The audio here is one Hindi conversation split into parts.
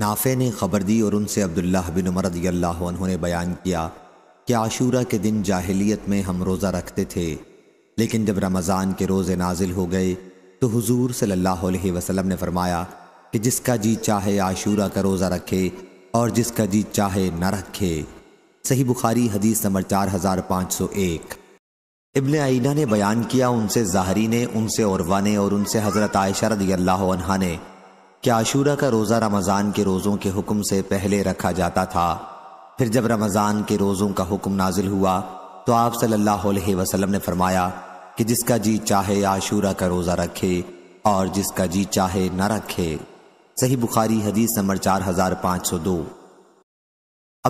नाफे ने ख़बर दी और उनसे अब्दुल्लाह बिन उमर रदी ने बयान किया कि आशूरा के दिन जाहिलियत में हम रोज़ा रखते थे लेकिन जब रमज़ान के रोज़े नाजिल हो गए तो हुजूर सल्लल्लाहु अलैहि वसल्लम ने फरमाया कि जिसका जी चाहे आशूरा का रोज़ा रखे और जिसका जी चाहे न रखे सही बुखारी हदीस नंबर चार हज़ार पाँच सौ एक इबन आइना ने बयान किया उनसे ज़ाहरी ने उनसे औरवा ने और उनसे हज़रत आयशा रदी अल्लाह ने कि आशूरा का रोज़ा रमज़ान के रोज़ों के हुक्म से पहले रखा जाता था फिर जब रमज़ान के रोज़ों का हुक्म नाजिल हुआ तो आप सल्लल्लाहु अलैहि वसल्लम ने फरमाया कि जिसका जी चाहे आशूरा का रोज़ा रखे और जिसका जी चाहे न रखे सही बुखारी हदीस नंबर चार हज़ार पाँच सौ दो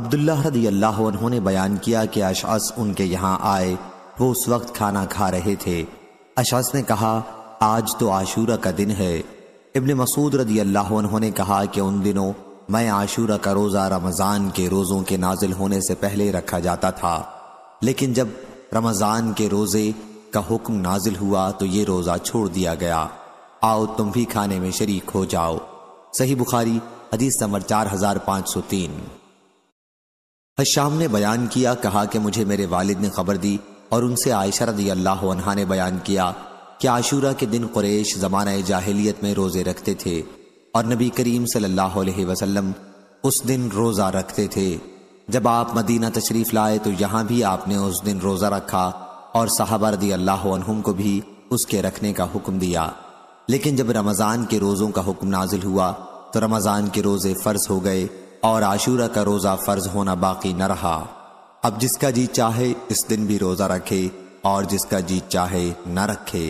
अब्दुल्ला रदी अल्लाह बयान किया कि अशअस उनके यहाँ आए वो उस वक्त खाना खा रहे थे अशअस ने कहा आज तो आशूरा का दिन है इबन मसूद रदी अल्लाह ने कहा कि उन दिनों मैं आशूरा का रोज़ा रमज़ान के रोज़ों के नाजिल होने से पहले रखा जाता था लेकिन जब रमज़ान के रोज़े का हुक्म नाजिल हुआ तो ये रोज़ा छोड़ दिया गया आओ तुम भी खाने में शरीक हो जाओ सही बुखारी हदीस नंबर चार हजार पाँच सौ तीन हश्याम ने बयान किया कहा कि मुझे मेरे वालिद ने खबर दी और उनसे आयशा रदी अल्लाह ने बयान किया कि आशूरा के दिन कुरेश ज़माना जाहिलियत में रोज़े रखते थे और नबी करीम सल्लल्लाहु अलैहि वसल्लम उस दिन रोज़ा रखते थे जब आप मदीना तशरीफ़ लाए तो यहाँ भी आपने उस दिन रोज़ा रखा और साहबा रदी अल्लाह को भी उसके रखने का हुक्म दिया लेकिन जब रमज़ान के रोज़ों का हुक्म नाजिल हुआ तो रमज़ान के रोज़े फ़र्ज हो गए और आशूरा का रोज़ा फ़र्ज होना बाकी न रहा अब जिसका जी चाहे इस दिन भी रोज़ा रखे और जिसका जी चाहे न रखे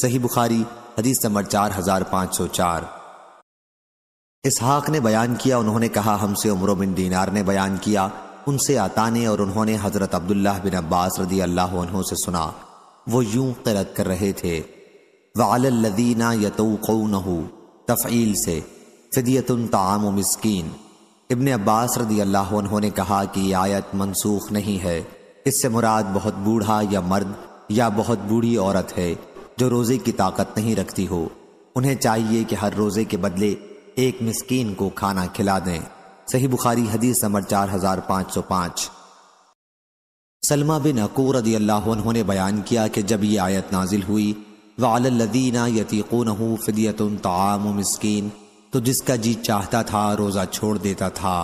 सही बुखारी हदीस नंबर चार हजार पांच सौ चार इसहाक ने बयान किया उन्होंने कहा हमसे उम्र बिन दीनार ने बयान किया उनसे आता ने और उन्होंने हज़रत अब्दुल्लाह बिन अब्बास रदी अल्लाह उन्हों से सुना वो यूं करत कर रहे थे वालदीना यतोनहू तफ़ील से फ़िदियतन ताम मस्किन इबन अब्बास रदी अल्लाह उन्होंने कहा कि आयत मनसूख नहीं है इससे मुराद बहुत बूढ़ा या मर्द या बहुत बूढ़ी औरत है जो रोज़े की ताकत नहीं रखती हो उन्हें चाहिए कि हर रोज़े के बदले एक मिसकीन को खाना खिला दें सही बुखारी हदीस नंबर चार हजार पाँच सौ पांच सलमा बिन अकूर रदी अल्लाह ने बयान किया कि जब ये आयत नाजिल हुई वालदीना यतीकून फिदियत ताम मस्किन तो जिसका जी चाहता था रोज़ा छोड़ देता था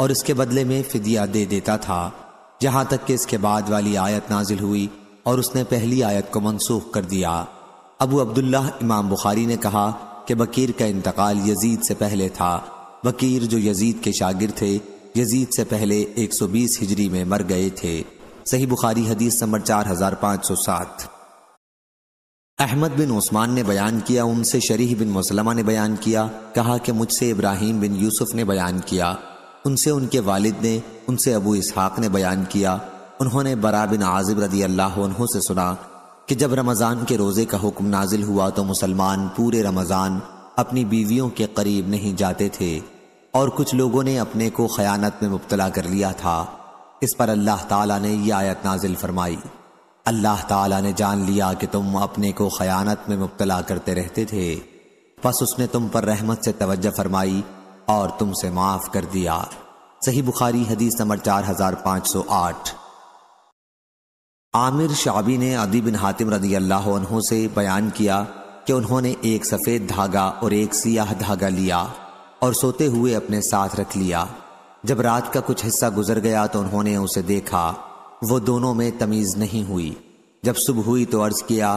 और इसके बदले में फिदिया दे देता था जहाँ तक कि इसके बाद वाली आयत नाजिल हुई और उसने पहली आयत को मनसूख कर दिया अबू अब्दुल्ला इमाम बुखारी ने कहा कि बकीर का इंतकाल यजीद से पहले था बकीर जो यजीद के शागिर थे यजीद से पहले 120 हिजरी में मर गए थे सही बुखारी हदीस नंबर 4507 अहमद बिन उस्मान ने बयान किया उनसे शरीह बिन मुसलमा ने बयान किया कहा कि मुझसे इब्राहिम बिन यूसुफ ने बयान किया उनसे उनके वालिद ने उनसे अबू इसहाक ने बयान किया उन्होंने बरा बिन आजिब रदी अल्लाह से सुना कि जब रमज़ान के रोज़े का हुक्म नाजिल हुआ तो मुसलमान पूरे रमज़ान अपनी बीवियों के करीब नहीं जाते थे और कुछ लोगों ने अपने को खयानत में मुबतला कर लिया था इस पर अल्लाह ताला ने यह आयत नाजिल फरमाई अल्लाह ताला ने जान लिया कि तुम अपने को खयानत में मुबतला करते रहते थे बस उसने तुम पर रहमत से तवज्जो फरमाई और तुमसे माफ़ कर दिया सही बुखारी हदीस नंबर चार हजार पाँच सौ आठ आमिर शाबी ने अदी बिन हातिम रदी अल्लाह से बयान किया कि उन्होंने एक सफ़ेद धागा और एक सियाह धागा लिया और सोते हुए अपने साथ रख लिया जब रात का कुछ हिस्सा गुजर गया तो उन्होंने उसे देखा वो दोनों में तमीज़ नहीं हुई जब सुबह हुई तो अर्ज़ किया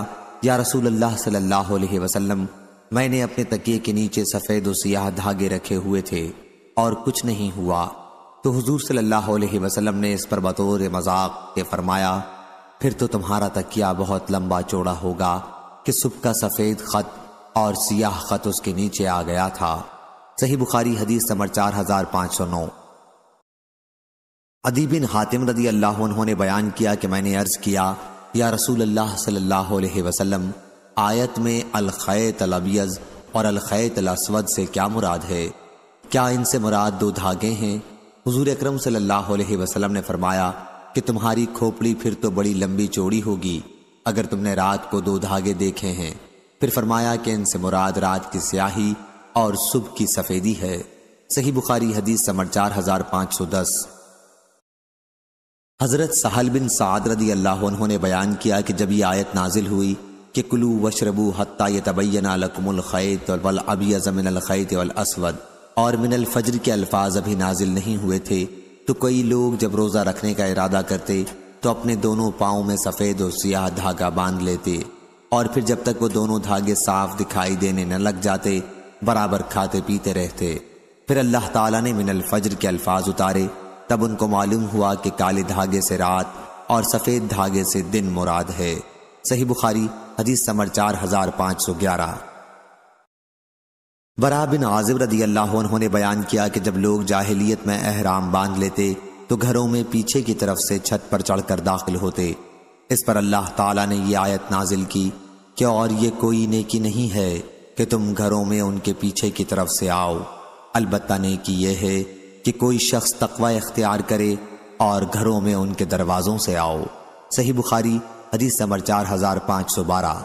या रसूल अल्लाह सल्लल्लाहु अलैहि वसल्लम मैंने अपने तकिए के नीचे सफ़ेद और सियाह धागे रखे हुए थे और कुछ नहीं हुआ तो हजूर सल्ला वसलम ने इस पर बतौर मजाक के फरमाया फिर तो तुम्हारा तकिया बहुत लंबा चौड़ा होगा कि सुबह का सफेद खत और सियाह खत उसके नीचे आ गया था सही बुखारी हदीस नंबर चार हजार पांच सौ नौ अदीबिन हातिम रदी अल्लाह उन्होंने बयान किया कि मैंने अर्ज किया या रसूल अल्लाह सल्लल्लाहु अलैहि वसल्लम आयत में अलखैत अलबियज और अलखैत अलस्वद से क्या मुराद है क्या इनसे मुराद दो धागे हैं हुजूर अकरम सल्लल्लाहु अलैहि वसल्लम ने फरमाया कि तुम्हारी खोपड़ी फिर तो बड़ी लंबी चौड़ी होगी अगर तुमने रात को दो धागे देखे हैं फिर फरमाया कि इनसे मुराद रात की स्याही और सुबह की सफेदी है सही बुखारी हदीस समर चार हजार पांच सौ दस हजरत सहल बिन साद रदी अल्लाह उन्होंने बयान किया कि जब यह आयत नाजिल हुई कि कुलू वशरबू हत्ता ये तबैना लकमुल खैत वल अबियज खैत वल असवद और मिनल फजर के अल्फाज अभी नाजिल नहीं हुए थे तो कई लोग जब रोज़ा रखने का इरादा करते तो अपने दोनों पाओ में सफ़ेद और सियाह धागा बांध लेते और फिर जब तक वो दोनों धागे साफ दिखाई देने न लग जाते बराबर खाते पीते रहते फिर अल्लाह ताला ने मिनल फजर के अल्फाज उतारे तब उनको मालूम हुआ कि काले धागे से रात और सफ़ेद धागे से दिन मुराद है सही बुखारी हदीस समर चार हजार पाँच सौ ग्यारह वरा बिन आजिब रदी अल्लाह उन्होंने बयान किया कि जब लोग जाहिलियत में अहराम बांध लेते तो घरों में पीछे की तरफ से छत पर चढ़कर दाखिल होते इस पर अल्लाह ताला ने यह आयत नाजिल की कि और ये कोई नेकी नहीं है कि तुम घरों में उनके पीछे की तरफ से आओ अलबत् नेकी यह है कि कोई शख्स तकवा इख्तियार करे और घरों में उनके दरवाज़ों से आओ सही बुखारी हदीस समर चार हजार पाँच सौ बारह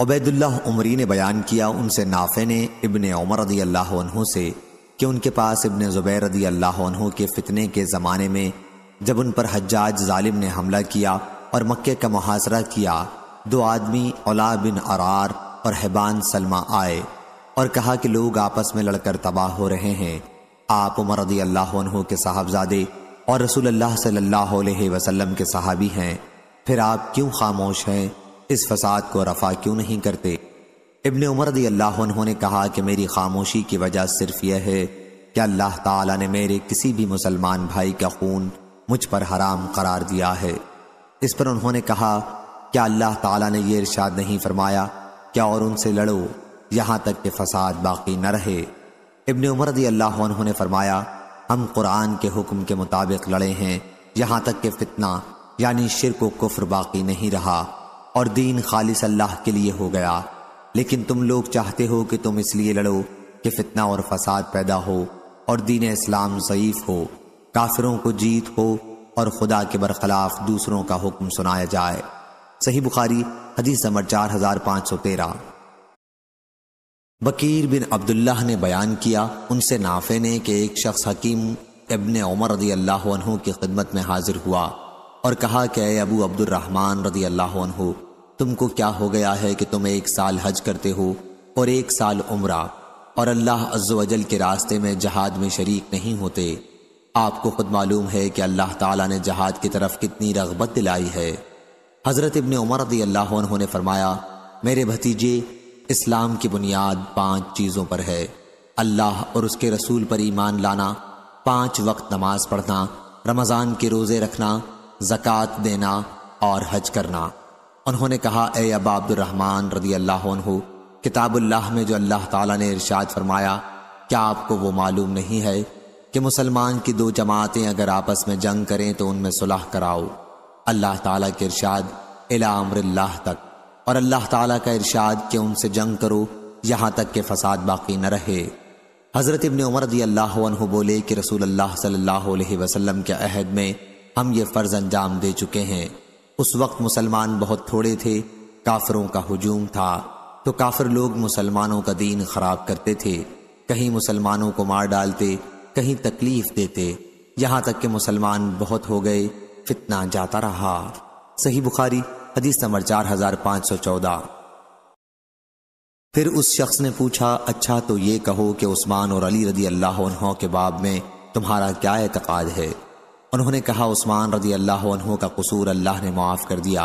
अबैदुल्ला उमरी ने बयान किया उनसे नाफे ने इबन उमर रदी अल्लाह से कि उनके पास इबन ज़ुबैर रदी अल्लाह के फ़ितने के ज़माने में जब उन पर हज्जाज जालिम ने हमला किया और मक्के का मुहासरा किया दो आदमी औला बिन अरार और हैबान सलमा आए और कहा कि लोग आपस में लड़कर तबाह हो रहे हैं आप उमर रदी अल्लाह के साहबजादे और रसूल अल्लाह सल्लल्लाहु के सहाबी हैं फिर आप क्यों खामोश हैं इस फसाद को रफा क्यों नहीं करते इबन उमर अल्लाह ने कहा कि मेरी खामोशी की वजह सिर्फ यह है कि अल्लाह ताला ने मेरे किसी भी मुसलमान भाई का खून मुझ पर हराम करार दिया है इस पर उन्होंने कहा क्या अल्लाह ताला ने यह इरशाद नहीं फरमाया क्या और उनसे लड़ो यहाँ तक कि फसाद बाकी न रहे इबन उमर अल्लाह ने फरमाया हम कुरान के हुक्म के मुताबिक लड़े हैं यहाँ तक कि फितना यानी शिर को कुफ्र बाकी नहीं रहा और दीन खालिस अल्लाह के लिए हो गया लेकिन तुम लोग चाहते हो कि तुम इसलिए लड़ो कि फितना और फसाद पैदा हो और दीन इस्लाम ज़यीफ हो काफिरों को जीत हो और खुदा के बरखलाफ दूसरों का हुक्म सुनाया जाए सही बुखारी हदीस नंबर चार हजार पाँच सौ तेरह बकीर बिन अब्दुल्लाह ने बयान किया उनसे नाफे ने कि एक शख्स हकीम इबन उमर रदी अल्लाह की खिदमत में हाजिर हुआ और कहा कि अबू अब्दुलरहमान रदी अल्लाह तुमको क्या हो गया है कि तुम एक साल हज करते हो और एक साल उमरा और अल्लाह अज्जल के रास्ते में जहाद में शरीक नहीं होते आपको खुद मालूम है कि अल्लाह ताला ने जहाद की तरफ कितनी रगबत दिलाई है हज़रत इबन उमर रदी अल्लाह ने फरमाया मेरे भतीजे इस्लाम की बुनियाद पांच चीज़ों पर है अल्लाह और उसके रसूल पर ईमान लाना पांच वक्त नमाज पढ़ना रमज़ान के रोज़े रखना जक़ात देना और हज करना उन्होंने कहा ए अबा अब्दुलरहमान रदी अल्लाह किताबुल्लाह में जो अल्लाह ताला ने इरशाद फरमाया क्या आपको वो मालूम नहीं है कि मुसलमान की दो जमातें अगर आपस में जंग करें तो उनमें सुलह कराओ अल्लाह ताला के इरशाद अमरल्लाह तक और अल्लाह ताला का इरशाद कि उनसे जंग करो यहाँ तक के फसाद बाकी न रहे हज़रत इबन उमर रदी अल्लाह बोले कि रसूल अल्लाह सल्ला वसलम के अहद में हम ये फ़र्ज़ अंजाम दे चुके हैं उस वक्त मुसलमान बहुत थोड़े थे काफरों का हजूम था तो काफिर लोग मुसलमानों का दीन खराब करते थे कहीं मुसलमानों को मार डालते कहीं तकलीफ देते यहाँ तक कि मुसलमान बहुत हो गए फितना जाता रहा सही बुखारी हदीस नंबर चार हजार पाँच सौ चौदह फिर उस शख्स ने पूछा अच्छा तो ये कहो कि उस्मान और अली रदी अल्लाह के बाब में तुम्हारा क्या एतकाद है उन्होंने कहा उस्मान रदी अल्लाह का कसूर अल्लाह ने माफ़ कर दिया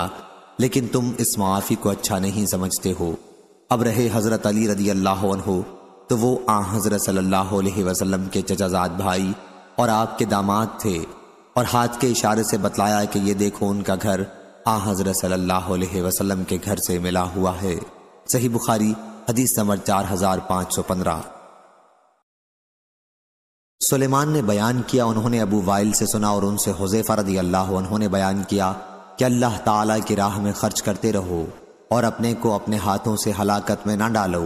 लेकिन तुम इस माफ़ी को अच्छा नहीं समझते हो अब रहे हज़रत अली रदी अल्लाह तो वो आ हज़रत सल्लल्लाहु अलैहि वसल्लम के चचाजाद भाई और आपके दामाद थे और हाथ के इशारे से बतलाया कि ये देखो उनका घर आ हज़रत सल्लल्लाहु अलैहि वसल्लम के घर से मिला हुआ है सही बुखारी हदीस नंबर चार हजार पाँच सौ पंद्रह सुलेमान ने बयान किया उन्होंने अबू वाइल से सुना और उनसे हुजैफा रदी अल्लाह उन्होंने बयान किया कि अल्लाह ताला की राह में खर्च करते रहो और अपने को अपने हाथों से हलाकत में ना डालो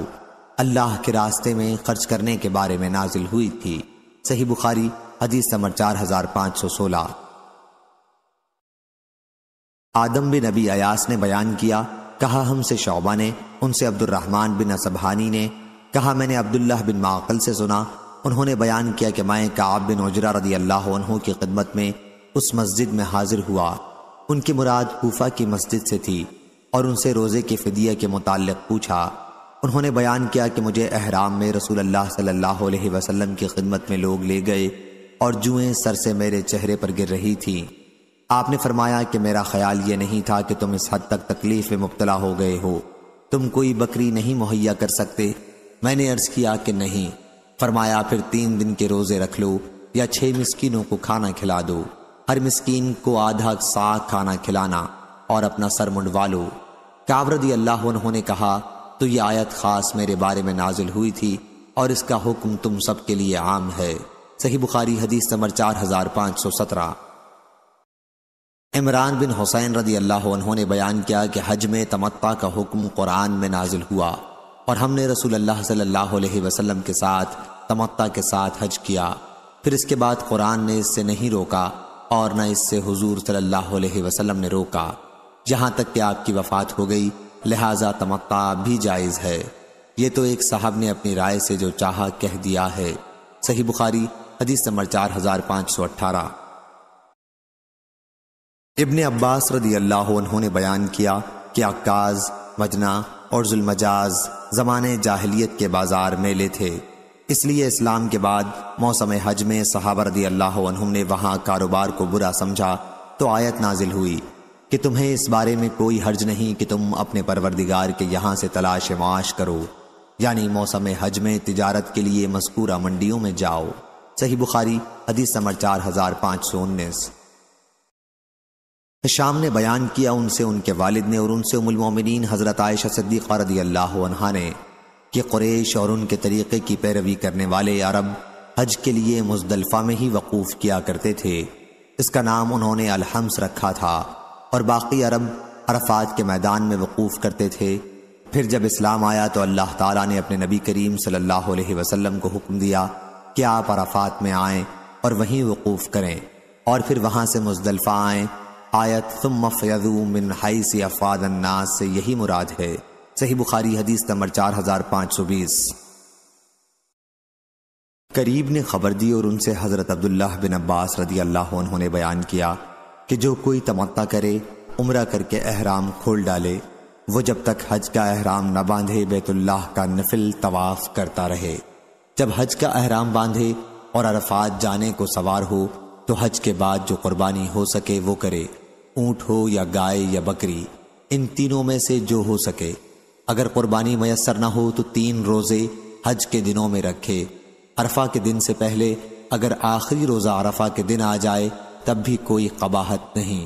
अल्लाह के रास्ते में खर्च करने के बारे में नाजिल हुई थी सही बुखारी हदीस नंबर चार हजार पाँच सौ सोलह आदम बिन अबी अयास ने बयान किया कहा हमसे शौबा ने उनसे अब्दुलरहमान बिन असबहानी ने कहा मैंने अब्दुल्ला बिन माकल से सुना उन्होंने बयान किया कि मैं काब बिन उजरा रदी अल्लाह की खिदमत में उस मस्जिद में हाजिर हुआ उनकी मुराद कोफा की मस्जिद से थी और उनसे रोज़े के फदिया के मुतल पूछा उन्होंने बयान किया कि मुझे अहराम में रसूल अल्लाह सल्लल्लाहु अलैहि वसल्लम की खिदमत में लोग ले गए और जुएं सर से मेरे चेहरे पर गिर रही थी आपने फरमाया कि मेरा ख्याल ये नहीं था कि तुम इस हद तक तकलीफ में मुबतला हो गए हो तुम कोई बकरी नहीं मुहैया कर सकते मैंने अर्ज किया कि नहीं फरमाया फिर तीन दिन के रोजे रख लो या छह मिस्किनों को खाना खिला दो हर मिस्कीन को आधा सा खाना खिलाना और अपना सर मुंडवा लो कावरदी अल्लाह उन्होंने कहा तो ये आयत खास मेरे बारे में नाजिल हुई थी और इसका हुक्म तुम सबके लिए आम है सही बुखारी हदीस नंबर चार हजार पाँच सौ सत्रह इमरान बिन हुसैन रदी अल्लाह उन्होंने बयान किया कि हज में तमत्ता का हुक्म कुरान में नाजिल हुआ और हमने रसूल अल्लाह सल्लल्लाहु अलैहि वसल्लम के साथ तमत्ता के साथ हज किया फिर इसके बाद कुरान ने इससे नहीं रोका और न इससे हुजूर सल्लल्लाहु अलैहि वसल्लम ने रोका यहाँ तक कि आपकी वफात हो गई लिहाजा तमत्ता भी जायज़ है ये तो एक साहब ने अपनी राय से जो चाह कह दिया है सही बुखारी हदीस नंबर चार हजार पाँच सौ अट्ठारह इबन अब्बास रदी अल्लाह उन्होंने बयान किया कि अक्काज मजना और जुलमजाज जमाने जाहलीत के बाजार मेले थे इसलिए इस्लाम के बाद मौसम हज में सहाबरदी अल्लाह ने वहाँ कारोबार को बुरा समझा तो आयत नाजिल हुई कि तुम्हें इस बारे में कोई हर्ज नहीं कि तुम अपने परवरदिगार के यहाँ से तलाश माश करो यानी मौसम हज में तिजारत के लिए मस्कूरा मंडियों में जाओ सही बुखारी हदीस समर चार हजार पाँच सौ उन्नीस शाम ने बयान किया उनसे उनके वालिद ने और उनसे उमुलमिन हज़रत आयशा सद्दीक़ रदी अल्लाह ने कि कुरेश और उनके तरीक़े की पैरवी करने वाले अरब हज के लिए मुजदलफ़ा में ही वकूफ़ किया करते थे इसका नाम उन्होंने अलहम्स रखा था और बाकी अरब अरफात के मैदान में वकूफ़ करते थे फिर जब इस्लाम आया तो अल्लाह ताला ने अपने नबी करीम सल्लल्लाहु अलैहि वसल्लम को हुक्म दिया कि आप अरफात में आएं और वहीं वकूफ़ करें और फिर वहाँ से मुजदलफ़ा आएँ आयत तुम फयजू मिन से अफाद अन्नास से यही मुराद है सही बुखारी हदीस नंबर चार हजार पाँच सौ बीस करीब ने खबर दी और उनसे हज़रत अब्दुल्ला बिन अब्बास रदी अल्लाह उन्होंने बयान किया कि जो कोई तमत्ता करे उम्र करके अहराम खोल डाले वो जब तक हज का अहराम न बांधे बैतुल्लाह का नफिल तवाफ करता रहे जब हज का अहराम बांधे और अरफात जाने को सवार हो तो हज के बाद जो कुर्बानी हो सके वो करे ऊंट हो या गाय या बकरी इन तीनों में से जो हो सके अगर कुर्बानी मैसर ना हो तो तीन रोजे हज के दिनों में रखे अरफा के दिन से पहले अगर आखिरी रोजा अरफा के दिन आ जाए तब भी कोई कबाहत नहीं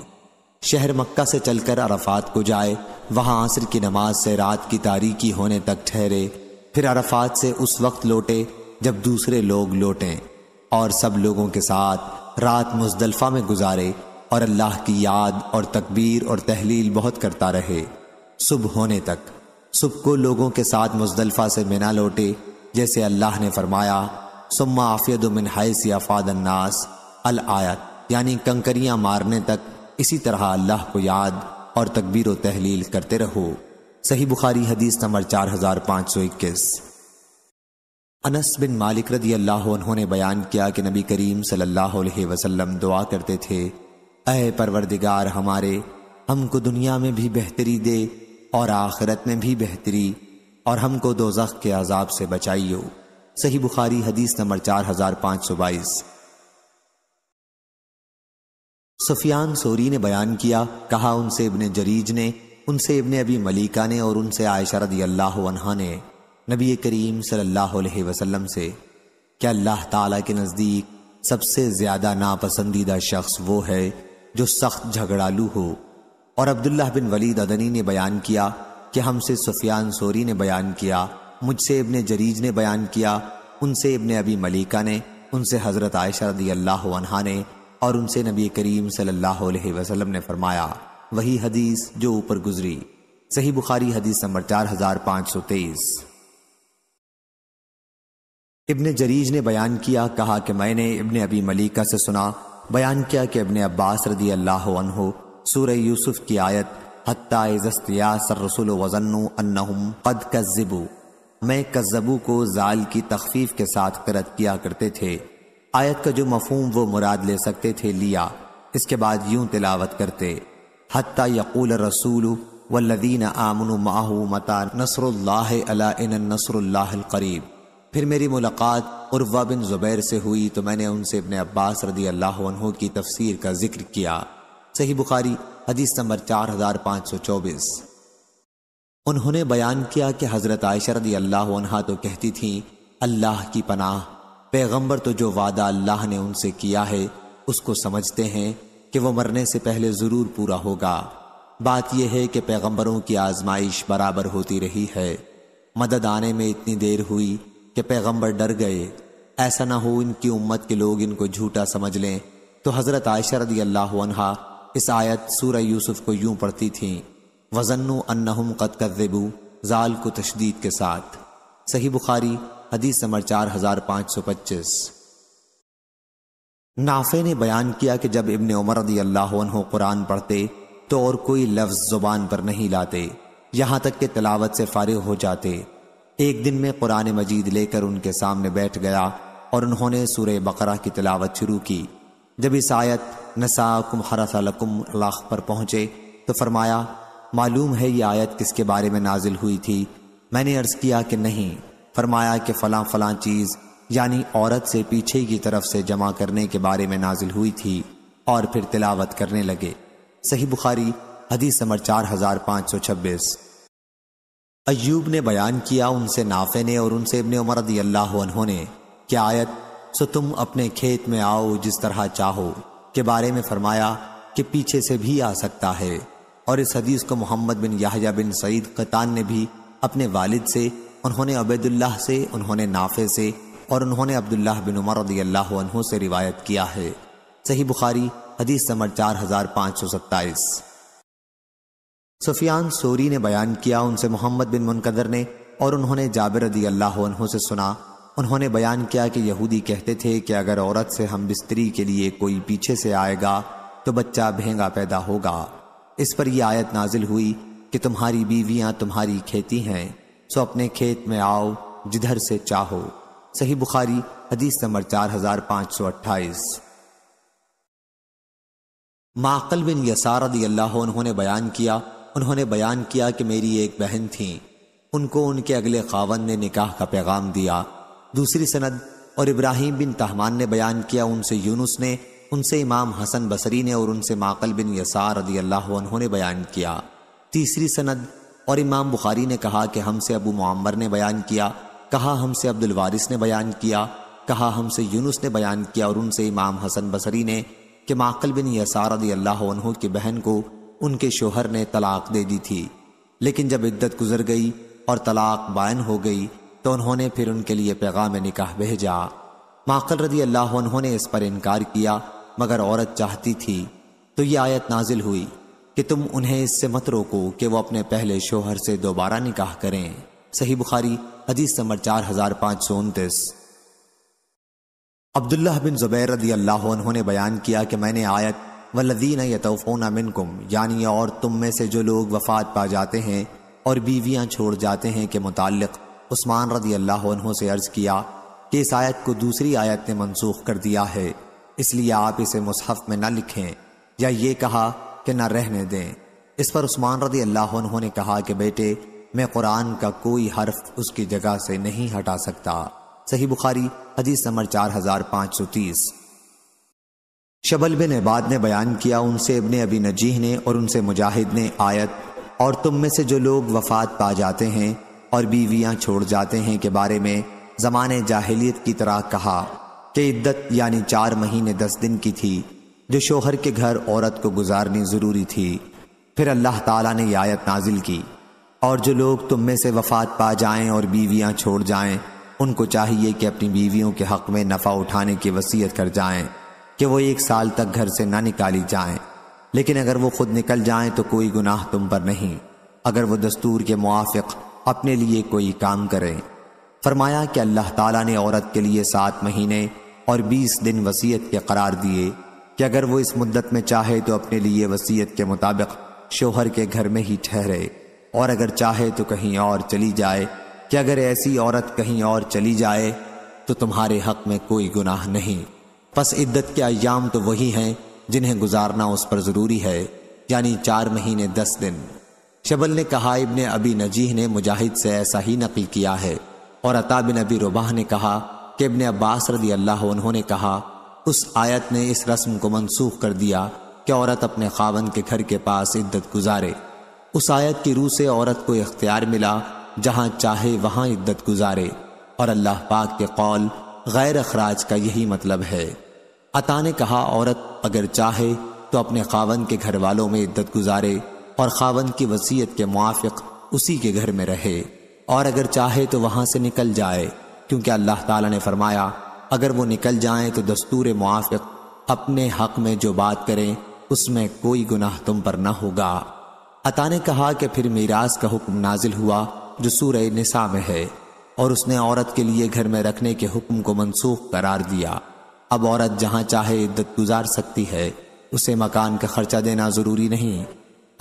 शहर मक्का से चलकर अरफात को जाए वहां आसर की नमाज से रात की तारीकी होने तक ठहरे फिर अरफात से उस वक्त लौटे जब दूसरे लोग लौटें और सब लोगों के साथ रात मुजदलफा में गुजारे और अल्लाह की याद और तकबीर और तहलील बहुत करता रहे सुबह होने तक सुबह को लोगों के साथ मुजदलफा से मिना लौटे जैसे अल्लाह ने फरमाया सुम्मा आफियदमिन हैस अन्नास अल आयत यानी कंकरियां मारने तक इसी तरह अल्लाह को याद और तकबीर व तहलील करते रहो सही बुखारी हदीस नंबर चार हजार पाँच सौ इक्कीस अनस बिन मालिक रदी अल्लाह उन्होंने बयान किया कि नबी करीम सल्लल्लाहु अलैहि वसल्लम दुआ करते थे अय परवरदिगार हमारे हमको दुनिया में भी बेहतरी दे और आखिरत में भी बेहतरी और हमको दो के अजाब से बचाइयो सही बुखारी हदीस नंबर चार हजार पाँच सौ बाईस सुफियान सोरी ने बयान किया कहा उनसे इबन जरीज ने उनसे इबन अबी मलिका ने और उनसे आयशा रदी अल्लाह ने नबी करीम सल्लाम से क्या अल्लाह ताला के नज़दीक सबसे ज़्यादा नापसंदीदा शख्स वो है जो सख्त झगड़ालू हो और अब्दुल्लाह बिन वलीद अदनी ने बयान किया कि हमसे सुफियान सोरी ने बयान किया मुझसे इबन जरीज ने बयान किया उनसे इबन अबी मलिका ने उनसे हज़रत आयशा रदी अल्लाह वनहा ने और उनसे नबी करीम सल्लल्लाहु अलैहि वसल्लम ने फरमाया वही हदीस जो ऊपर गुजरी सही बुखारी हदीस नंबर चार हजार पाँच सौ तेईस इबन जरीज ने बयान किया कहा कि मैंने इबन अबी मलिका से सुना बयान किया कि अबन अब्बास रदी अल्लाह सूर यूसुफ की आयत हत्यासर कद कज़बू मैं कज़बू को जाल की तखफीफ के साथ करत किया करते थे आयत का जो मफहम वो मुराद ले सकते थे लिया इसके बाद यूं तिलावत करते हती यकूल रसूल वल्लदीन आमन माहू मता नसर करीब फिर मेरी मुलाकात उर्वा बिन ज़ुबैर से हुई तो मैंने उनसे अपने अब्बास रदी अल्लाह की तफसीर का जिक्र किया सही बुखारी हदीस नंबर चार हजार पाँच सौ चौबीस उन्होंने बयान किया कि हज़रत आयशा रदी अल्लाह तो कहती थी अल्लाह की पनाह पैगम्बर तो जो वादा अल्लाह ने उनसे किया है उसको समझते हैं कि वो मरने से पहले ज़रूर पूरा होगा बात यह है कि पैगम्बरों की आजमाइश बराबर होती रही है मदद आने में इतनी देर हुई कि पैगंबर डर गए ऐसा ना हो इनकी उम्मत के लोग इनको झूठा समझ लें तो हज़रत आयशा रदी अल्लाह अनहा इस आयत सूर्य यूसुफ को यूं पढ़ती थी वजन्नु अन्नहुम कद कदबू जाल को तशदीद के साथ सही बुखारी हदीस नंबर चार हजार पाँच सौ पच्चीस नाफे ने बयान किया कि जब इबन उमर रदी अल्लाह कुरान पढ़ते तो और कोई लफ्ज़ ज़ुबान पर नहीं लाते यहाँ तक कि तलावत से फारिग हो जाते एक दिन में कुरान मजीद लेकर उनके सामने बैठ गया और उन्होंने सूर्य बकरा की तिलावत शुरू की जब इस आयत नसाकुम हरसलकुम लाख पर पहुंचे तो फरमाया मालूम है ये आयत किसके बारे में नाजिल हुई थी मैंने अर्ज़ किया कि नहीं फरमाया कि फलां फलां चीज़ यानी औरत से पीछे की तरफ से जमा करने के बारे में नाजिल हुई थी और फिर तिलावत करने लगे सही बुखारी हदीस नंबर चार हजार पाँच सौ छब्बीस अयूब ने बयान किया उनसे नाफे ने और उनसे इबन उमर रदी अल्लाह उन्होंने क्या आयत सो तुम अपने खेत में आओ जिस तरह चाहो के बारे में फरमाया कि पीछे से भी आ सकता है और इस हदीस को मोहम्मद बिन याहिया बिन सईद कतान ने भी अपने वालिद से उन्होंने अबैदुल्लाह से उन्होंने नाफे से और उन्होंने अब्दुल्लाह बिन उमर रदी अल्लाह से रिवायत किया है सही बुखारी हदीस नंबर चार हजार पाँच सौ सत्ताईस सुफियान सोरी ने बयान किया उनसे मोहम्मद बिन मुनकदर ने और उन्होंने जाबिर रदी अल्लाह से सुना उन्होंने बयान किया कि यहूदी कहते थे कि अगर औरत से हम बिस्तरी के लिए कोई पीछे से आएगा तो बच्चा भेंगा पैदा होगा इस पर यह आयत नाजिल हुई कि तुम्हारी बीवियां तुम्हारी खेती हैं सो अपने खेत में आओ जिधर से चाहो सही बुखारी हदीस नंबर चार हजार पांच सौ अट्ठाईस माकल बिन यसार अल्लाह उन्होंने बयान किया उन्होंने बयान किया कि मेरी एक बहन थी उनको उनके अगले खावन ने निकाह का पैगाम दिया दूसरी सनद और इब्राहिम बिन तहमान ने बयान किया उनसे यूनुस ने उनसे इमाम हसन बसरी ने और उनसे माकल बिन यसार रदी अल्लाह ने बयान किया तीसरी सनद और इमाम बुखारी ने कहा कि हमसे अबू मामर ने बयान किया कहा हमसे अब्दुल वारिस ने बयान किया कहा हमसे यूनुस ने बयान किया और उनसे इमाम हसन बसरी ने कि माकल बिन यसार रदी अल्लाह की बहन को उनके शोहर ने तलाक दे दी थी लेकिन जब इद्दत गुजर गई और तलाक बायन हो गई तो उन्होंने फिर उनके लिए पैगाम निकाह भेजा माकल रदी अल्लाह उन्होंने इस पर इनकार किया मगर औरत चाहती थी तो ये आयत नाजिल हुई कि तुम उन्हें इससे मत रोको कि वो अपने पहले शोहर से दोबारा निकाह करें सही बुखारी हदीस नंबर चार हजार पांच सौ उनतीस अब्दुल्ला बिन जुबैर रदी अल्लाह उन्होंने बयान किया कि मैंने आयत वलदीन यतफ़ोना मिनकुम यानी और तुम में से जो लोग वफात पा जाते हैं और बीवियाँ छोड़ जाते हैं के मुतल उस्मान रदी अल्लाह से अर्ज़ किया कि इस आयत को दूसरी आयत ने मनसूख कर दिया है इसलिए आप इसे मुसहफ में न लिखें या ये कहा कि न रहने दें इस पर उस्मान रदी अल्लाह उन्होंने कहा कि बेटे मैं कुरान का कोई हर्फ उसकी जगह से नहीं हटा सकता सही बुखारी हदीस नंबर चार हजार पाँच सौ तीस शबल बिन अबाद ने बयान किया उनसे इबन अबी नजीह ने और उनसे मुजाहिद ने आयत और तुम में से जो लोग वफात पा जाते हैं और बीवियां छोड़ जाते हैं के बारे में ज़माने जाहिलियत की तरह कहा कि इद्दत यानी चार महीने दस दिन की थी जो शोहर के घर औरत को गुजारनी ज़रूरी थी फिर अल्लाह ताला ने आयत नाजिल की और जो लोग तुम में से वफात पा जाएं और बीवियां छोड़ जाएं उनको चाहिए कि अपनी बीवियों के हक़ में नफ़ा उठाने की वसीयत कर जाएं कि वो एक साल तक घर से ना निकाली जाए लेकिन अगर वो खुद निकल जाए तो कोई गुनाह तुम पर नहीं अगर वो दस्तूर के मुआफ़ अपने लिए कोई काम करें फरमाया कि अल्लाह ताला ने औरत के लिए सात महीने और बीस दिन वसीयत के करार दिए कि अगर वो इस मुद्दत में चाहे तो अपने लिए वसीयत के मुताबिक शोहर के घर में ही ठहरे और अगर चाहे तो कहीं और चली जाए कि अगर ऐसी औरत कहीं और चली जाए तो तुम्हारे हक में कोई गुनाह नहीं पस इद्दत के अयाम तो वही हैं जिन्हें गुजारना उस पर ज़रूरी है यानी चार महीने दस दिन शबल ने कहा इबन अबी नजीह ने मुजाहिद से ऐसा ही नकल किया है और अता बिन अबी रुबाह ने कहा कि इबन अब्बास रदी अल्लाह उन्होंने कहा उस आयत ने इस रस्म को मनसूख कर दिया कि औरत अपने खावन के घर के पास इद्दत गुजारे उस आयत की रूह से औरत को इख्तियार मिला जहाँ चाहे वहाँ इद्दत गुजारे और अल्लाह पाक के कौल गैर अखराज का यही मतलब है अता ने कहा औरत अगर चाहे तो अपने खावन के घर वालों में इद्दत गुजारे और खावन की वसीयत के मुआफ़ उसी के घर में रहे और अगर चाहे तो वहाँ से निकल जाए क्योंकि अल्लाह ताला ने फरमाया अगर वो निकल जाए तो दस्तूर मुआफ़ अपने हक में जो बात करें उसमें कोई गुनाह तुम पर ना होगा अता ने कहा कि फिर मीरास का हुक्म नाजिल हुआ जो सूर निसा में है और उसने औरत के लिए घर में रखने के हुक्म को मनसूख करार दिया अब औरत जहां चाहे इद्दत गुजार सकती है उसे मकान का खर्चा देना ज़रूरी नहीं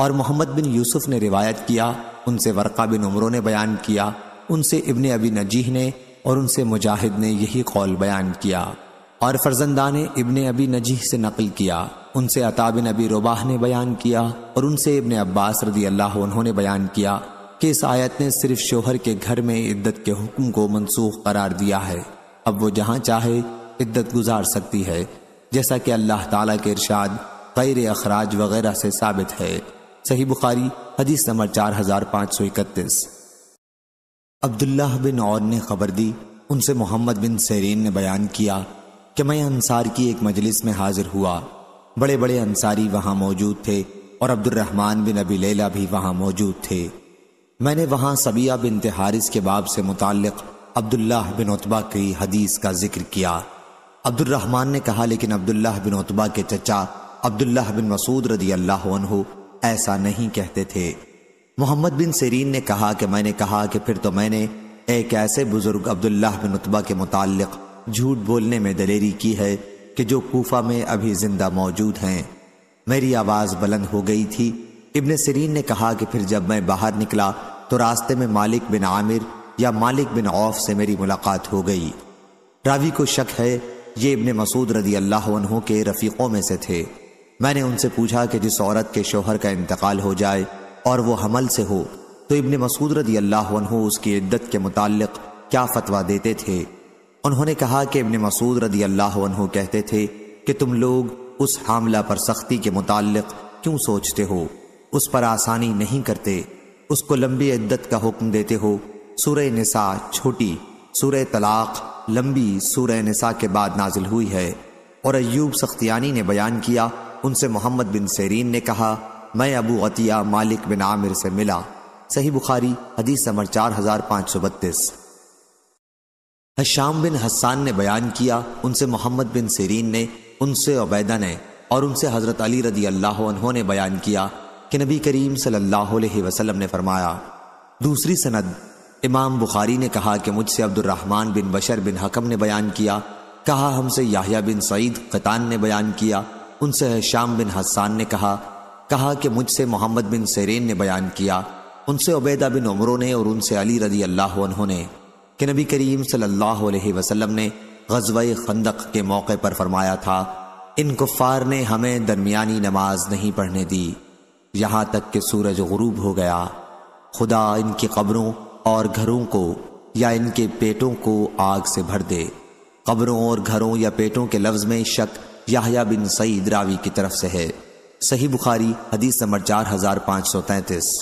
और मोहम्मद बिन यूसुफ ने रिवायत किया उनसे वर्का बिन उमरों ने बयान किया उनसे इबन अबी नजीह ने और उनसे मुजाहिद ने यही कौल बयान किया और फर्जंदा ने इबन अबी नजीह से नकल किया उनसे अताबिन अबी रुबाह ने बयान किया और उनसे इबन अब्बास रदी अल्लाह उन्होंने बयान किया कि इस आयत ने सिर्फ शोहर के घर में इद्दत के हुक्म को मनसूख करार दिया है अब वो जहाँ चाहे इद्दत गुजार सकती है जैसा कि अल्लाह ताला के इरशाद गैर अखराज वगैरह से साबित है सही बुखारी हदीस नंबर चार हजार पाँच सौ इकतीस अब्दुल्लाह बिन और ने खबर दी उनसे मोहम्मद बिन सरीन ने बयान किया कि मैं अंसार की एक मजलिस में हाजिर हुआ बड़े बड़े अंसारी वहाँ मौजूद थे और अब्दुलरहमान बिन अबी लेला भी वहाँ मौजूद थे मैंने वहां सबिया बिन तिहारिस के बाब से मुतक़ अब्दुल्लाह बिन उतबा की हदीस का जिक्र किया अब्दुलरहमान ने कहा लेकिन अब्दुल्लाह बिन उतबा के चचा अब्दुल्लाह बिन मसूद रदी अल्लाह ऐसा नहीं कहते थे मोहम्मद बिन सरीन ने कहा कि मैंने कहा कि फिर तो मैंने एक ऐसे बुजुर्ग अब्दुल्लाह बिन उतबा के मुतक़ झूठ बोलने में दलेरी की है कि जो कोफा में अभी जिंदा मौजूद हैं मेरी आवाज़ बुलंद हो गई थी इब्ने सरीन ने कहा कि फिर जब मैं बाहर निकला तो रास्ते में मालिक बिन आमिर या मालिक बिन औफ से मेरी मुलाकात हो गई रावी को शक है ये इब्ने मसूद रदी अल्लाह के रफ़ीक़ों में से थे मैंने उनसे पूछा कि जिस औरत के शोहर का इंतकाल हो जाए और वो हमल से हो तो इब्ने मसूद रदी अल्लाह उसकी इद्दत के मुतालिक क्या फतवा देते थे उन्होंने कहा कि इब्ने मसूद रदी अल्लाह कहते थे कि तुम लोग उस हमला पर सख्ती के मुतालिक क्यों सोचते हो उस पर आसानी नहीं करते उसको लंबी इद्दत का हुक्म देते हो सूर्य निसा छोटी सूर्य तलाक लंबी सूर्य निसा के बाद नाजिल हुई है और अयूब सख्तियानी ने बयान किया उनसे मोहम्मद बिन सेरीन ने कहा मैं अबू अतिया मालिक बिन आमिर से मिला सही बुखारी हदीस नंबर चार हजार पाँच सौ बत्तीस हशाम बिन हसान ने बयान किया उनसे मोहम्मद बिन सेरीन ने उनसे उबैदा ने और उनसे हज़रत अली रदी अल्लाह ने बयान किया कि नबी करीम सल्लल्लाहु अलैहि वसल्लम ने फरमाया दूसरी सनद इमाम बुखारी ने कहा कि मुझसे अब्दुलरहमान बिन बशर बिन हकम ने बयान किया कहा हमसे याहिया बिन सईद कतान ने बयान किया उनसे शाम बिन हसान ने कहा कहा कि मुझसे मोहम्मद बिन सरेन ने बयान किया उनसे उबैदा बिन उमरों ने और उनसे अली रदी अल्लाह ने कि नबी करीम सल्लल्लाहु अलैहि वसल्लम ने गजवा खंदक के मौके पर फरमाया था इन कुफ़ार ने हमें दरमियानी नमाज नहीं पढ़ने दी यहाँ तक कि सूरज गुरूब हो गया खुदा इनकी कब्रों और घरों को या इनके पेटों को आग से भर दे कब्रों और घरों या पेटों के लफ्ज में शक याहया बिन सईद रावी की तरफ से है सही बुखारी हदीस नंबर चार हजार पांच सौ तैतीस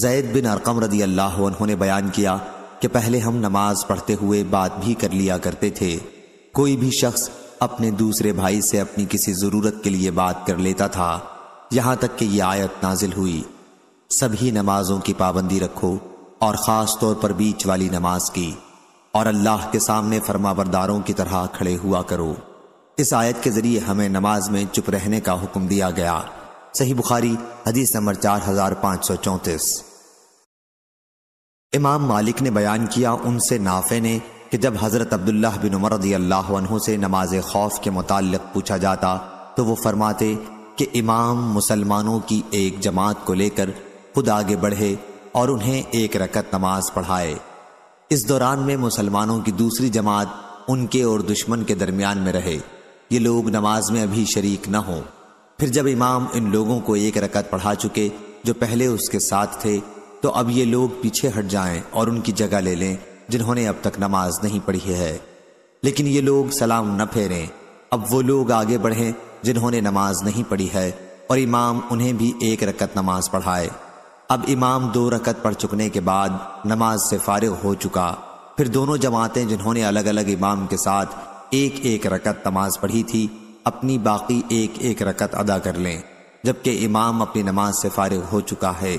जैद बिन अरकम रदी अल्लाह उन्होंने बयान किया कि पहले हम नमाज पढ़ते हुए बात भी कर लिया करते थे कोई भी शख्स अपने दूसरे भाई से अपनी किसी ज़रूरत के लिए बात कर लेता था यहाँ तक कि यह आयत नाजिल हुई सभी नमाजों की पाबंदी रखो और ख़ास तौर पर बीच वाली नमाज की और अल्लाह के सामने फर्माबरदारों की तरह खड़े हुआ करो इस आयत के ज़रिए हमें नमाज में चुप रहने का हुक्म दिया गया सही बुखारी हदीस नंबर चार हज़ार पाँच सौ चौंतीस इमाम मालिक ने बयान किया उनसे नाफे ने कि जब हज़रत अब्दुल्ला बिन उमर रदी अल्लाह से नमाज खौफ के मुतालिक पूछा जाता तो वो फरमाते कि इमाम मुसलमानों की एक जमात को लेकर खुद आगे बढ़े और उन्हें एक रकत नमाज पढ़ाए इस दौरान में मुसलमानों की दूसरी जमात उनके और दुश्मन के दरमियान में रहे ये लोग नमाज में अभी शरीक न हों फिर जब इमाम इन लोगों को एक रकत पढ़ा चुके जो पहले उसके साथ थे तो अब ये लोग पीछे हट जाएं और उनकी जगह ले लें जिन्होंने अब तक नमाज नहीं पढ़ी है लेकिन ये लोग सलाम न फेरें अब वो लोग आगे बढ़ें जिन्होंने नमाज नहीं पढ़ी है और इमाम उन्हें भी एक रकत नमाज पढ़ाए अब इमाम दो रकत पढ़ चुकने के बाद नमाज से फारिग हो चुका फिर दोनों जमातें जिन्होंने अलग अलग इमाम के साथ एक एक रकत नमाज पढ़ी थी अपनी बाकी एक एक रकत अदा कर लें जबकि इमाम अपनी नमाज से फारिग हो चुका है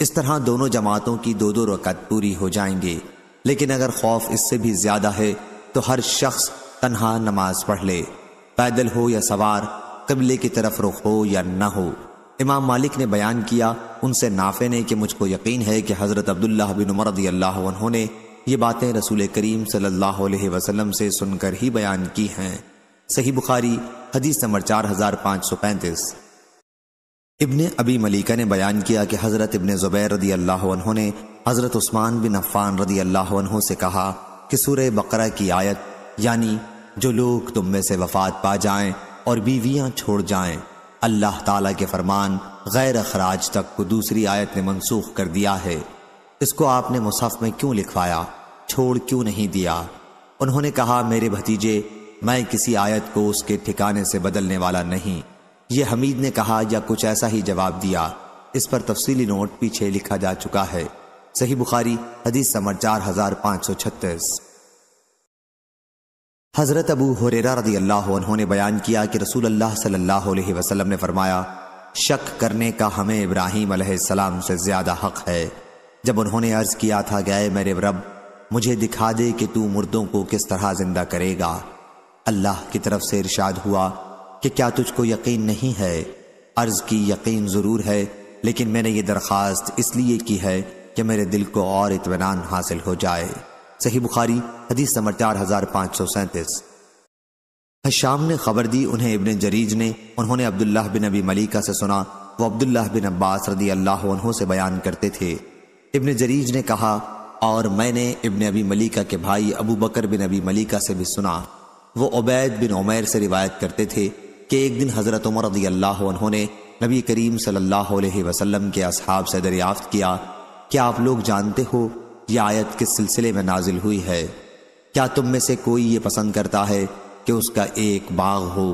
इस तरह दोनों जमातों की दो दो रकत पूरी हो जाएंगे लेकिन अगर खौफ इससे भी ज्यादा है तो हर शख्स तनहा नमाज पढ़ ले पैदल हो या सवार कबले की तरफ रुख हो या न हो इमाम मालिक ने बयान किया उनसे नाफे ने कि मुझको यकीन है कि हज़रत अब्दुल्ला बिन उमर रदी ने ये बातें रसूल करीम सल्लल्लाहु अलैहि वसल्लम से सुनकर ही बयान की हैं सही बुखारी हदीस नंबर चार हजार पाँच सौ पैंतीस इबन अबी मलिका ने बयान किया कि हज़रत इबन ज़ुबैर रदी अल्लाह ने हज़रत उस्मान बिन अफ़ान रदी अल्लाह से कहा कि सूर्य बकरा की आयत यानी जो लोग तुम में से वफात पा जाएं और बीवियां छोड़ जाएं अल्लाह ताला के फरमान गैर अखराज तक को दूसरी आयत ने मनसूख कर दिया है इसको आपने मुसफ़ में क्यों लिखवाया छोड़ क्यों नहीं दिया उन्होंने कहा मेरे भतीजे मैं किसी आयत को उसके ठिकाने से बदलने वाला नहीं ये हमीद ने कहा या कुछ ऐसा ही जवाब दिया इस पर तफसीली नोट पीछे लिखा जा चुका है सही बुखारी हदीस समर चार हजार पाँच सौ छत्तीस हज़रत अबू हुरेरा रदी अल्लाह उन्होंने बयान किया कि रसूल अल्लाह सल्लल्लाहु अलैहि वसल्लम ने फरमाया शक करने का हमें इब्राहिम सलाम से ज़्यादा हक है जब उन्होंने अर्ज़ किया था गए मेरे रब मुझे दिखा दे कि तू मुर्दों को किस तरह जिंदा करेगा अल्लाह की तरफ से इरशाद हुआ कि क्या तुझको यकीन नहीं है अर्ज़ की यकीन ज़रूर है लेकिन मैंने ये दरख्वास्त इसलिए की है कि मेरे दिल को और इतमान हासिल हो जाए सही बुखारी हदीस नंबर चार हजार पांच सौ सैंतीस हशाम ने खबर दी उन्हें इबन जरीज ने उन्होंने अब्दुल्ला बिन अबी मलिका से सुना वो अब्दुल्ला बिन अब्बास रदी अल्लाह से बयान करते थे इबन जरीज ने कहा और मैंने इबन अबी मलिका के भाई अबू बकर बिन अबी मलिका से भी सुना वो उबैद बिन उमैर से रिवायत करते थे कि एक दिन हज़रत उमर रदी अल्लाह ने नबी करीम सल्लल्लाहु अलैहि वसल्लम के असहाब से दरियाफ्त किया क्या आप लोग जानते हो यह आयत किस सिलसिले में नाजिल हुई है क्या तुम में से कोई ये पसंद करता है कि उसका एक बाग हो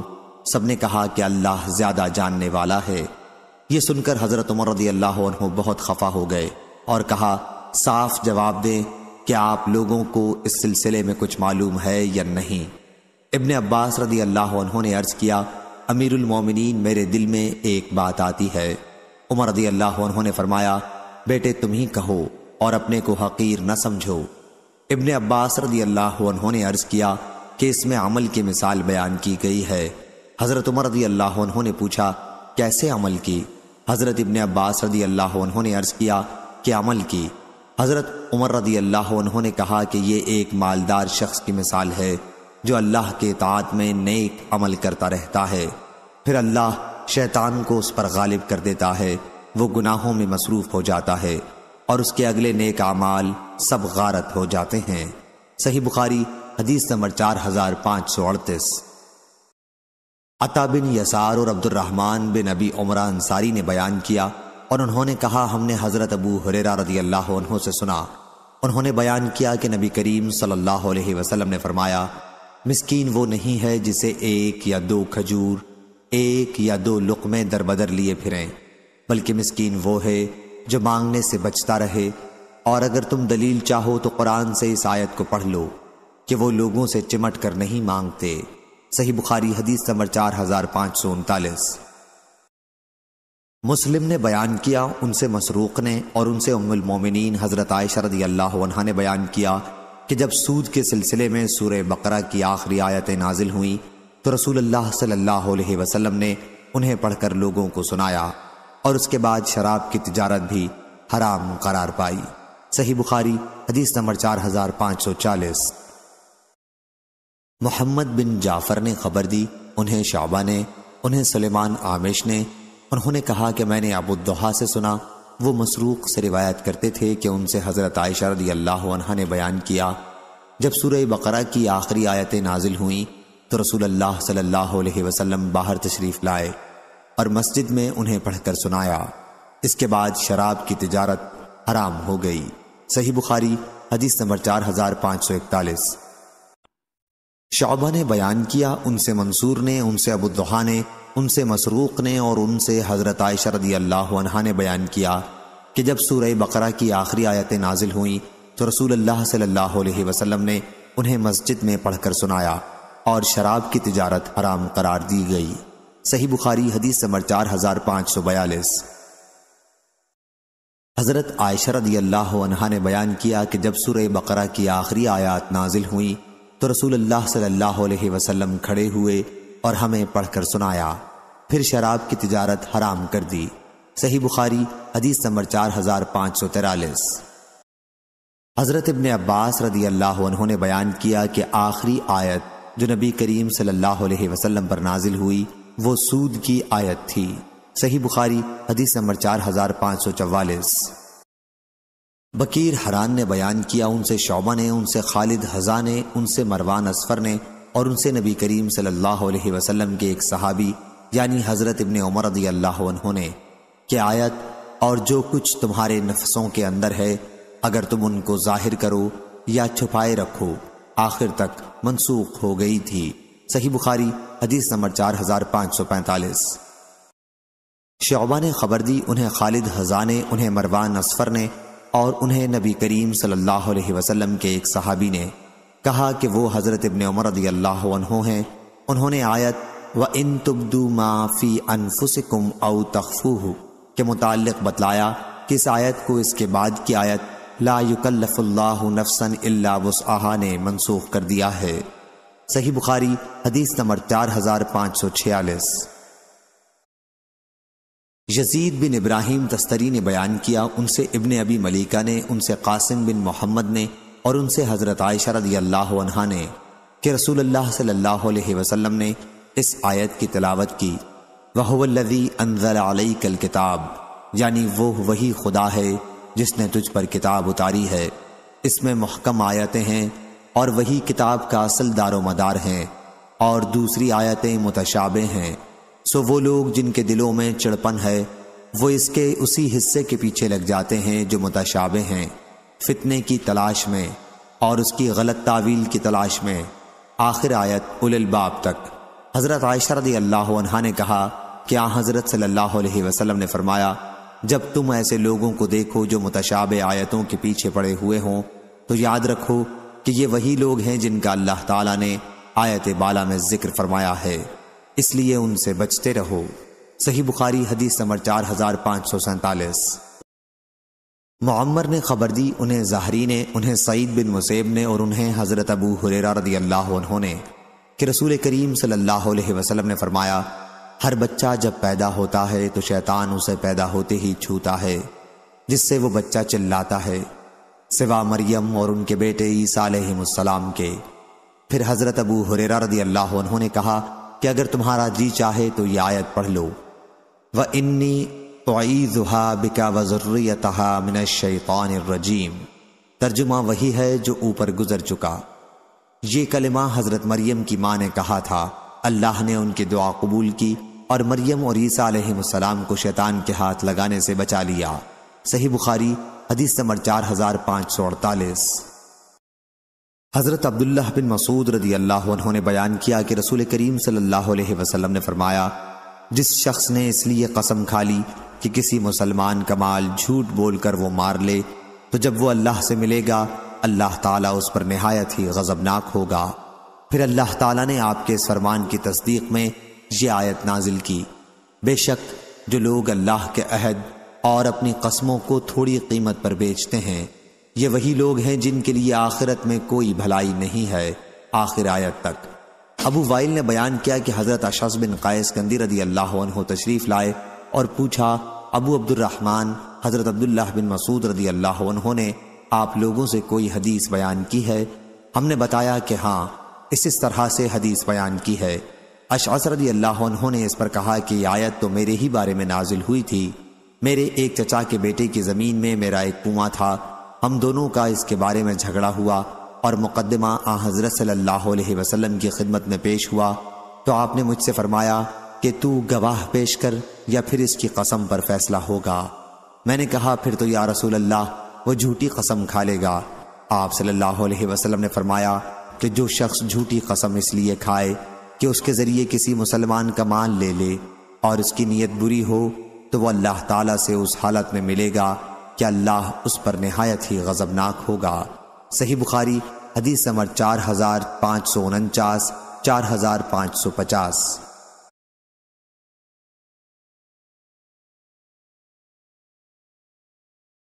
सबने कहा कि अल्लाह ज्यादा जानने वाला है ये सुनकर हजरत उमर रदी अल्लाह बहुत खफा हो गए और कहा साफ जवाब दें कि आप लोगों को इस सिलसिले में कुछ मालूम है या नहीं इबन अब्बास रदी अल्लाह ने अर्ज किया मोमिनीन मेरे दिल में एक बात आती है उमर रदी अल्लाह ने फरमाया बेटे तुम ही कहो और अपने को हकीर न समझो इबन अब्बास रदी अल्लाह ने अर्ज़ किया कि इसमें अमल की मिसाल बयान की गई है हज़रत उमर रदी अल्लाह ने पूछा कैसे अमल की हज़रत इबन अब्बास रदी अल्लाह उन्होंने अर्ज़ किया कि अमल की हज़रत उमर रदी अल्लाह उन्होंने कहा कि यह एक मालदार शख्स की मिसाल है जो अल्लाह के तात में नेक अमल करता रहता है फिर अल्लाह शैतान को उस पर गालिब कर देता है वो गुनाहों में मसरूफ़ हो जाता है और उसके अगले नेक आमाल सब गारत हो जाते हैं सही बुखारी हदीस नंबर चार हजार पांच सौ अड़तीस अता बिन यसार और अब्दुलरहमान बिन अबी उमरा अंसारी ने बयान किया और उन्होंने कहा हमने हज़रत अबू हुरेरा रदी अल्लाह से सुना उन्होंने बयान किया कि नबी करीम सल्लल्लाहु अलैहि वसल्लम ने फरमाया मिस्कीन वो नहीं है जिसे एक या दो खजूर एक या दो लुकमे दरबदर लिए फिरें बल्कि मिस्कीन वो है जो मांगने से बचता रहे और अगर तुम दलील चाहो तो कुरान से इस आयत को पढ़ लो कि वो लोगों से चिमट कर नहीं मांगते सही बुखारी हदीस नंबर चार हजार पांच सौ उनतालीस मुस्लिम ने बयान किया उनसे मसरूक ने और उनसे उम्मुल मोमिनीन हज़रत आयशा रदी अल्लाह ने बयान किया कि जब सूद के सिलसिले में सूर्य बकरा की आखिरी आयतें नाजिल हुई तो रसूल अल्लाह सल्लल्लाहु अलैहि वसल्लम ने उन्हें पढ़कर लोगों को सुनाया और उसके बाद शराब की तजारत भी हराम करार पाई सही बुखारी हदीस नंबर चार हजार पांच सौ चालीस मोहम्मद बिन जाफर ने खबर दी उन्हें शाबा ने उन्हें सलेमान आमिश ने उन्होंने कहा कि मैंने अबुद्दोहा से सुना वो मसरूक से रिवायत करते थे कि उनसे हज़रत आयशा रदी अल्लाह ने बयान किया जब सूर बकरा की आखिरी आयतें नाजिल हुई तो रसूल अल्लाह सल्लल्लाहु अलैहि वसल्लम बाहर तशरीफ़ लाए और मस्जिद में उन्हें पढ़कर सुनाया इसके बाद शराब की तिजारत हराम हो गई सही बुखारी हदीस नंबर चार हजार पाँच सौ इकतालीस शोबा ने बयान किया उनसे मंसूर ने उनसे अबुद्दहा ने उनसे मसरूक ने और उनसे हज़रत आयशरदी अल्लाह ने बयान किया कि जब सूरह बकरा की आखिरी आयतें नाजिल हुई तो रसूल अल्लाह सल्लल्लाहु अलैहि वसल्लम ने उन्हें मस्जिद में पढ़कर सुनाया और शराब की तिजारत हराम करार दी गई सही बुखारी हदीस नंबर चार हजार पांच सौ बयालीस हज़रत आयशरद ने बयान किया कि जब सुर बकरा की आखिरी आयात नाजिल हुई तो रसूल अल्लाह सल्लल्लाहु अलैहि वसल्लम खड़े हुए और हमें पढ़कर सुनाया फिर शराब की तिजारत हराम कर दी सही बुखारी हदीस नंबर चार हजार पांच सौ तिरालीस हज़रत इबन अब्बास रदी अल्लाह उन्होंने बयान किया कि आखिरी आयत जो नबी करीम सल्लल्लाहु अलैहि वसल्लम पर नाजिल हुई वो सूद की आयत थी सही बुखारी हदीस नंबर चार हजार पांच सौ चवालीस बकीर हरान ने बयान किया उनसे शोबा ने उनसे खालिद हजा ने उनसे मरवान असफर ने और उनसे नबी करीम सल्लल्लाहु अलैहि वसल्लम के एक सहाबी यानी हज़रत इबन उमर रदी अल्लाह ने कि आयत और जो कुछ तुम्हारे नफसों के अंदर है अगर तुम उनको जाहिर करो या छुपाए रखो आखिर तक मनसूख हो गई थी सही बुखारी हदीस नंबर चार हजार पाँच सौ पैंतालीस शोबा ने खबर दी उन्हें खालिद हजा ने उन्हें मरवान असफर ने और उन्हें नबी करीम सल्लल्लाहु अलैहि वसल्लम के एक सहाबी ने कहा कि वो हज़रत इबन उमर रदी हैं उन्होंने आयत व इन तुब्दू माफ़ी अनफुसकुम औ तखफू के मुतल बतलाया कि इस आयत को इसके बाद की आयत ला अल्लास आह ने मनसूख कर दिया है सही बुखारी हदीस नंबर चार हजार पांच सौ छियालीस यजीद बिन इब्राहिम दस्तरी ने बयान किया उनसे इबन अबी मलिका ने उनसे कासिम बिन मोहम्मद ने और उनसे हज़रत आयशा रदी अल्लाह ने कि रसूल अल्लाह सल्लल्लाहु अलैहि वसल्लम ने इस आयत की तलावत की वह अनजल अलई कल किताब यानी वो वही खुदा है जिसने तुझ पर किताब उतारी है इसमें महकम आयतें हैं और वही किताब का असल दारो मदार है और दूसरी आयतें मुतशाबे हैं सो वो लोग जिनके दिलों में चिड़पन है वो इसके उसी हिस्से के पीछे लग जाते हैं जो मुतशाबे हैं फितने की तलाश में और उसकी गलत तावील की तलाश में आखिर आयत उलबाब तक हज़रत आयशा रदी अल्लाह ने कहा कि आ हज़रत सल्लल्लाहु अलैहि वसल्लम ने फरमाया जब तुम ऐसे लोगों को देखो जो मुतशाब आयतों के पीछे पड़े हुए हों तो याद रखो कि ये वही लोग हैं जिनका अल्लाह ताला ने आयत बाला में जिक्र फरमाया है इसलिए उनसे बचते रहो सही बुखारी हदीस नंबर चार हजार पाँच सौ सैतालीस मम्मर ने खबर दी उन्हें जहरी ने उन्हें सईद बिन मुसेब ने और उन्हें हज़रत अबू हुरेरा रदी अल्लाह उन्होंने कि रसूल करीम सल्लल्लाहु अलैहि वसल्लम ने फरमाया हर बच्चा जब पैदा होता है तो शैतान उसे पैदा होते ही छूता है जिससे वो बच्चा चिल्लाता है सिवा मरियम और उनके बेटे ईसा के फिर हजरत अबू हुरेरा रदी अल्लाह उन्होंने कहा कि अगर तुम्हारा जी चाहे तो ये आयत पढ़ लो व इन्नी तोईजुहा बिका वजुर्रियतहा मिन शैतान रजीम तर्जुमा वही है जो ऊपर गुजर चुका ये कलिमा हजरत मरियम की माँ ने कहा था अल्लाह ने उनकी दुआ कबूल की और मरियम और ईसा सलाम को शैतान के हाथ लगाने से बचा लिया सही बुखारी हदीस नंबर चार हजार पाँच सौ अड़तालीस हज़रत अब्दुल्ला बिन मसूद रदी अल्लाह उन्होंने बयान किया कि रसूल करीम सल्लल्लाहु अलैहि वसल्लम ने फरमाया जिस शख्स ने इसलिए कसम खा ली कि किसी मुसलमान का माल झूठ बोलकर वो मार ले तो जब वो अल्लाह से मिलेगा अल्लाह ताला उस पर नहायत ही गजबनाक होगा फिर अल्लाह ताला ने आपके इस फरमान की तस्दीक में ये आयत नाजिल की बेशक जो लोग अल्लाह के अहद और अपनी कस्मों को थोड़ी कीमत पर बेचते हैं ये वही लोग हैं जिनके लिए आखिरत में कोई भलाई नहीं है आखिर आयत तक अबू वाइल ने बयान किया कि हजरत अशस बिन कायस कंदी रदी अल्लाह तशरीफ लाए और पूछा अबू अब्दुलरहमान हजरत अब्दुल्ला बिन मसूद रदी अल्लाह ने आप लोगों से कोई हदीस बयान की है हमने बताया कि हाँ इस इस तरह से हदीस बयान की है अशस रदी अल्लाह ने इस पर कहा कि आयत तो मेरे ही बारे में नाजिल हुई थी मेरे एक चचा के बेटे की ज़मीन में मेरा एक कुआं था हम दोनों का इसके बारे में झगड़ा हुआ और मुकदमा आ हज़रत सल्लल्लाहु अलैहि वसल्लम की खिदमत में पेश हुआ तो आपने मुझसे फरमाया कि तू गवाह पेश कर या फिर इसकी कसम पर फैसला होगा मैंने कहा फिर तो या रसूल अल्लाह वो झूठी कसम खा लेगा आप सल्लल्लाहु अलैहि वसल्लम ने फरमाया कि जो शख्स झूठी कसम इसलिए खाए कि उसके ज़रिए किसी मुसलमान का माल ले ले और उसकी नीयत बुरी हो तो वह अल्लाह ताला से उस हालत में मिलेगा कि अल्लाह उस पर नहायत ही गजबनाक होगा सही बुखारी हदीस नंबर चार हजार पाँच सौ उनचास चार हजार पाँच सौ पचास